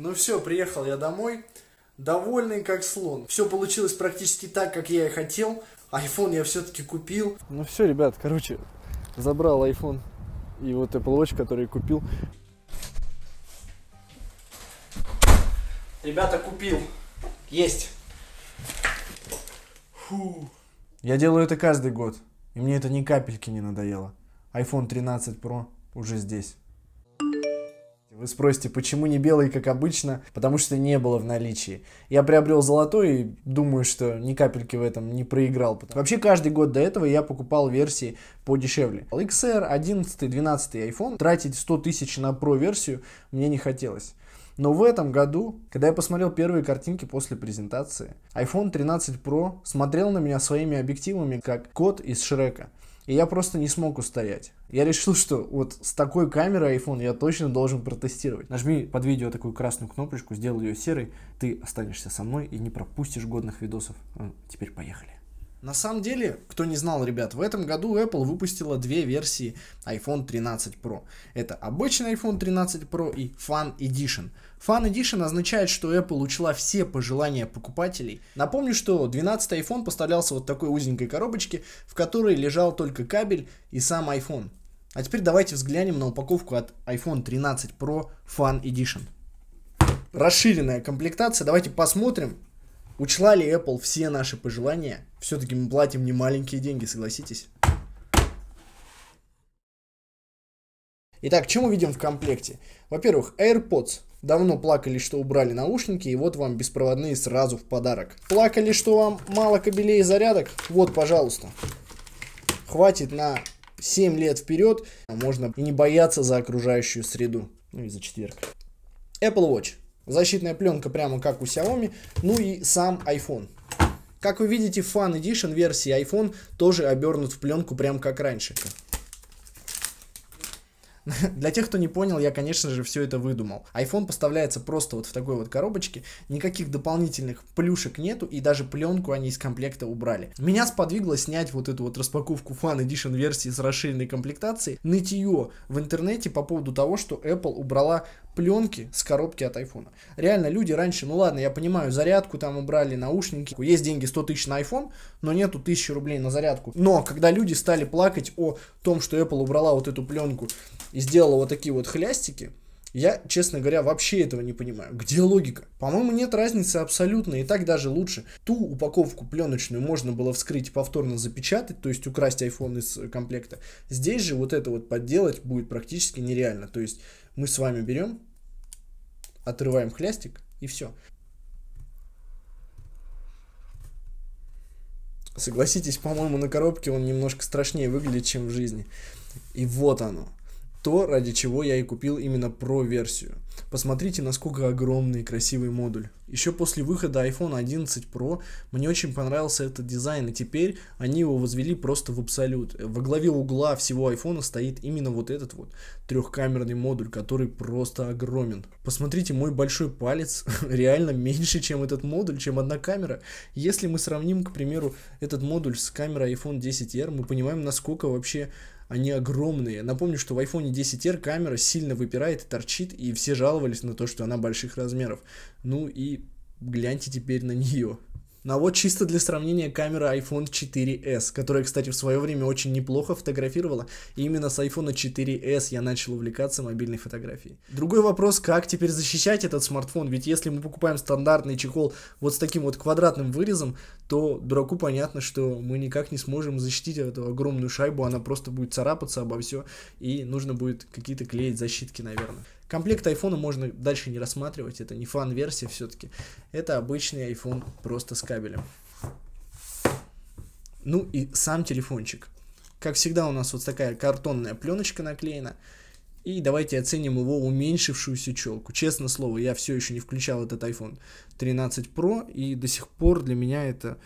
Ну все, приехал я домой, довольный как слон. Все получилось практически так, как я и хотел. Айфон я все-таки купил. Ну все, ребят, короче, забрал iPhone и вот Apple Watch, который купил. Ребята, купил. Есть. Фу. Я делаю это каждый год, и мне это ни капельки не надоело. iPhone 13 Pro уже здесь. Вы спросите, почему не белый, как обычно? Потому что не было в наличии. Я приобрел золотой и думаю, что ни капельки в этом не проиграл. Вообще каждый год до этого я покупал версии подешевле. XR, 11, 12 iPhone, тратить 100 тысяч на Pro версию мне не хотелось. Но в этом году, когда я посмотрел первые картинки после презентации, iPhone 13 Pro смотрел на меня своими объективами, как кот из Шрека. И я просто не смог устоять. Я решил, что вот с такой камерой iPhone я точно должен протестировать. Нажми под видео такую красную кнопочку, сделай ее серой, ты останешься со мной и не пропустишь годных видосов. Э, теперь поехали. На самом деле, кто не знал, ребят, в этом году Apple выпустила две версии iPhone 13 Pro. Это обычный iPhone 13 Pro и Fan Edition. Fan Edition означает, что Apple учла все пожелания покупателей. Напомню, что 12 iPhone поставлялся вот такой узенькой коробочке, в которой лежал только кабель и сам iPhone. А теперь давайте взглянем на упаковку от iPhone 13 Pro Fan Edition. Расширенная комплектация. Давайте посмотрим, учла ли Apple все наши пожелания – все-таки мы платим не маленькие деньги, согласитесь? Итак, чем мы видим в комплекте? Во-первых, AirPods. Давно плакали, что убрали наушники, и вот вам беспроводные сразу в подарок. Плакали, что вам мало кабелей и зарядок? Вот, пожалуйста. Хватит на 7 лет вперед, можно и не бояться за окружающую среду. Ну и за четверг. Apple Watch. Защитная пленка прямо как у Xiaomi. Ну и сам iPhone. Как вы видите, Fan Edition версии iPhone тоже обернут в пленку прям как раньше. Для тех, кто не понял, я, конечно же, все это выдумал. iPhone поставляется просто вот в такой вот коробочке, никаких дополнительных плюшек нету, и даже пленку они из комплекта убрали. Меня сподвигло снять вот эту вот распаковку Fan Edition версии с расширенной комплектацией нытье в интернете по поводу того, что Apple убрала пленки с коробки от айфона. Реально, люди раньше, ну ладно, я понимаю, зарядку там убрали, наушники. Типа, есть деньги 100 тысяч на iPhone, но нету 1000 рублей на зарядку. Но когда люди стали плакать о том, что Apple убрала вот эту пленку и сделала вот такие вот хлястики, я, честно говоря, вообще этого не понимаю. Где логика? По-моему, нет разницы абсолютно, и так даже лучше. Ту упаковку пленочную можно было вскрыть и повторно запечатать, то есть украсть iPhone из э, комплекта. Здесь же вот это вот подделать будет практически нереально. То есть мы с вами берем отрываем хлястик и все. Согласитесь, по-моему, на коробке он немножко страшнее выглядит, чем в жизни. И вот оно то, ради чего я и купил именно Pro версию. Посмотрите, насколько огромный и красивый модуль. Еще после выхода iPhone 11 Pro мне очень понравился этот дизайн, и теперь они его возвели просто в абсолют. Во главе угла всего iPhone стоит именно вот этот вот трехкамерный модуль, который просто огромен. Посмотрите, мой большой палец реально меньше, чем этот модуль, чем одна камера. Если мы сравним, к примеру, этот модуль с камерой iPhone 10R, мы понимаем, насколько вообще они огромные. Напомню, что в iPhone 10R камера сильно выпирает и торчит, и все жаловались на то, что она больших размеров. Ну и гляньте теперь на нее. Но а вот чисто для сравнения камера iPhone 4s, которая, кстати, в свое время очень неплохо фотографировала, и именно с iPhone 4s я начал увлекаться мобильной фотографией. Другой вопрос, как теперь защищать этот смартфон, ведь если мы покупаем стандартный чехол вот с таким вот квадратным вырезом, то дураку понятно, что мы никак не сможем защитить эту огромную шайбу, она просто будет царапаться обо все, и нужно будет какие-то клеить защитки, наверное. Комплект айфона можно дальше не рассматривать, это не фан-версия все-таки. Это обычный iPhone просто с кабелем. Ну и сам телефончик. Как всегда у нас вот такая картонная пленочка наклеена. И давайте оценим его уменьшившуюся челку. Честно слово, я все еще не включал этот iPhone 13 Pro, и до сих пор для меня это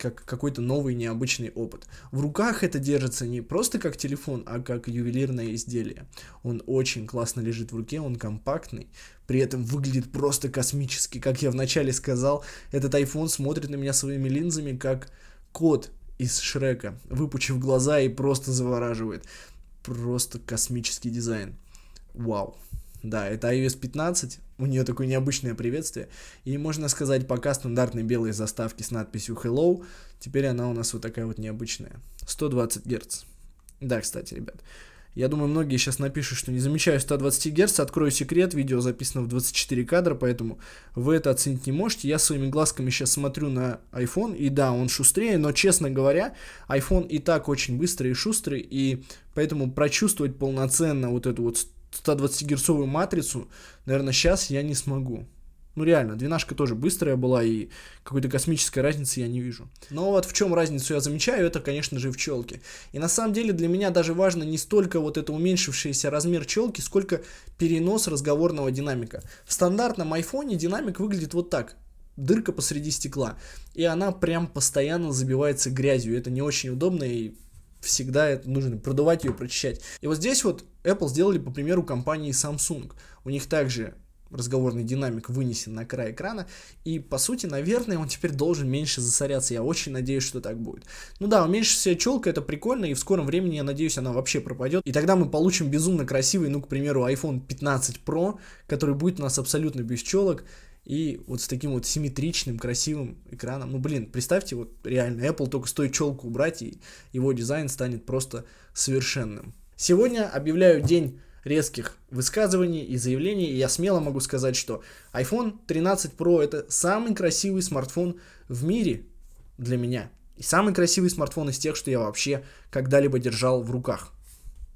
как какой-то новый необычный опыт. В руках это держится не просто как телефон, а как ювелирное изделие. Он очень классно лежит в руке, он компактный, при этом выглядит просто космически. Как я вначале сказал, этот iPhone смотрит на меня своими линзами, как кот из Шрека, выпучив глаза и просто завораживает. Просто космический дизайн. Вау. Да, это iOS 15, у нее такое необычное приветствие. И можно сказать, пока стандартной белой заставки с надписью Hello, теперь она у нас вот такая вот необычная. 120 Гц. Да, кстати, ребят. Я думаю, многие сейчас напишут, что не замечаю 120 Гц, открою секрет, видео записано в 24 кадра, поэтому вы это оценить не можете. Я своими глазками сейчас смотрю на iPhone, и да, он шустрее, но, честно говоря, iPhone и так очень быстрый и шустрый, и поэтому прочувствовать полноценно вот эту вот 120-герцовую матрицу, наверное, сейчас я не смогу. Ну реально, двенашка тоже быстрая была, и какой-то космической разницы я не вижу. Но вот в чем разницу я замечаю, это, конечно же, в челке. И на самом деле для меня даже важно не столько вот это уменьшившийся размер челки, сколько перенос разговорного динамика. В стандартном айфоне динамик выглядит вот так дырка посреди стекла. И она прям постоянно забивается грязью. Это не очень удобно и всегда это нужно продувать ее, прочищать. И вот здесь вот Apple сделали по примеру компании Samsung. У них также разговорный динамик вынесен на край экрана, и, по сути, наверное, он теперь должен меньше засоряться, я очень надеюсь, что так будет. Ну да, уменьшится челка, это прикольно, и в скором времени, я надеюсь, она вообще пропадет, и тогда мы получим безумно красивый, ну, к примеру, iPhone 15 Pro, который будет у нас абсолютно без челок, и вот с таким вот симметричным, красивым экраном. Ну, блин, представьте, вот реально, Apple только стоит челку убрать, и его дизайн станет просто совершенным. Сегодня объявляю день резких высказываний и заявлений, и я смело могу сказать, что iPhone 13 Pro это самый красивый смартфон в мире для меня. И самый красивый смартфон из тех, что я вообще когда-либо держал в руках.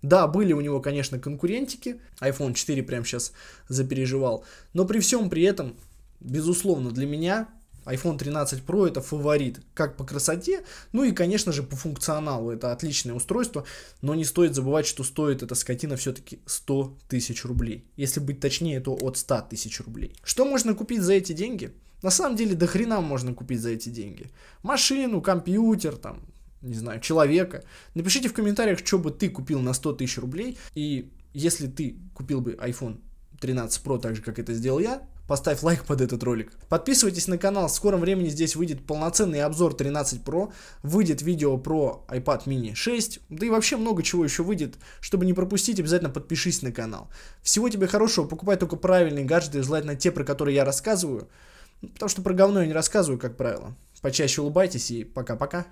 Да, были у него, конечно, конкурентики, iPhone 4 прям сейчас запереживал, но при всем при этом безусловно, для меня iPhone 13 Pro это фаворит как по красоте, ну и, конечно же, по функционалу. Это отличное устройство, но не стоит забывать, что стоит эта скотина все-таки 100 тысяч рублей. Если быть точнее, то от 100 тысяч рублей. Что можно купить за эти деньги? На самом деле, до хрена можно купить за эти деньги. Машину, компьютер, там, не знаю, человека. Напишите в комментариях, что бы ты купил на 100 тысяч рублей. И если ты купил бы iPhone 13 Pro так же, как это сделал я, поставь лайк под этот ролик. Подписывайтесь на канал, в скором времени здесь выйдет полноценный обзор 13 Pro, выйдет видео про iPad mini 6, да и вообще много чего еще выйдет. Чтобы не пропустить, обязательно подпишись на канал. Всего тебе хорошего, покупай только правильные гаджеты, желательно те, про которые я рассказываю, потому что про говно я не рассказываю, как правило. Почаще улыбайтесь и пока-пока.